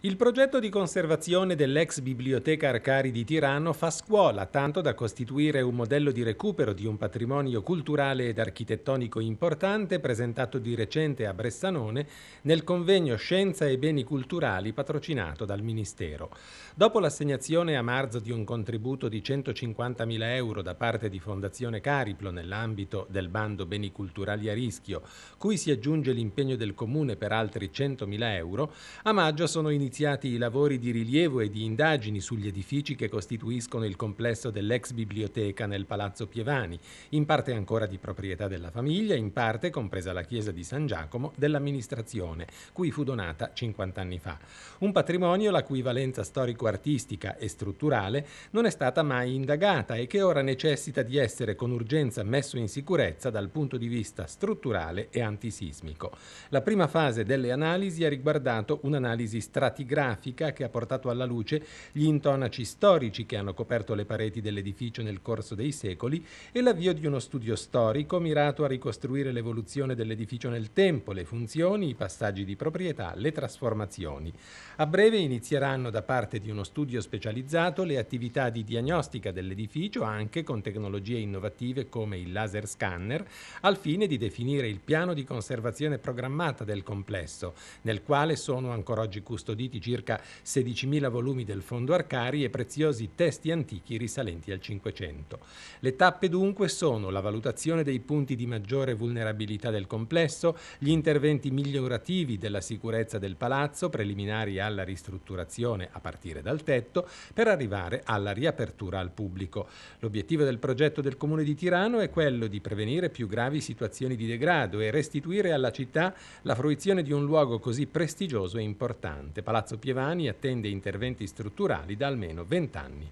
Il progetto di conservazione dell'ex biblioteca Arcari di Tirano fa scuola, tanto da costituire un modello di recupero di un patrimonio culturale ed architettonico importante presentato di recente a Bressanone nel convegno Scienza e Beni Culturali patrocinato dal Ministero. Dopo l'assegnazione a marzo di un contributo di 150.000 euro da parte di Fondazione Cariplo nell'ambito del bando Beni Culturali a rischio, cui si aggiunge l'impegno del Comune per altri 100.000 euro, a maggio sono iniziati iniziati i lavori di rilievo e di indagini sugli edifici che costituiscono il complesso dell'ex biblioteca nel Palazzo Pievani, in parte ancora di proprietà della famiglia, in parte, compresa la chiesa di San Giacomo, dell'amministrazione, cui fu donata 50 anni fa. Un patrimonio la cui valenza storico-artistica e strutturale non è stata mai indagata e che ora necessita di essere con urgenza messo in sicurezza dal punto di vista strutturale e antisismico. La prima fase delle analisi ha riguardato un'analisi strategica stratigrafica che ha portato alla luce gli intonaci storici che hanno coperto le pareti dell'edificio nel corso dei secoli e l'avvio di uno studio storico mirato a ricostruire l'evoluzione dell'edificio nel tempo, le funzioni, i passaggi di proprietà, le trasformazioni. A breve inizieranno da parte di uno studio specializzato le attività di diagnostica dell'edificio anche con tecnologie innovative come il laser scanner al fine di definire il piano di conservazione programmata del complesso nel quale sono ancora oggi custoditi custoditi circa 16.000 volumi del fondo Arcari e preziosi testi antichi risalenti al Cinquecento. Le tappe dunque sono la valutazione dei punti di maggiore vulnerabilità del complesso, gli interventi migliorativi della sicurezza del palazzo, preliminari alla ristrutturazione a partire dal tetto, per arrivare alla riapertura al pubblico. L'obiettivo del progetto del Comune di Tirano è quello di prevenire più gravi situazioni di degrado e restituire alla città la fruizione di un luogo così prestigioso e importante. Palazzo Palazzo Pievani attende interventi strutturali da almeno vent'anni.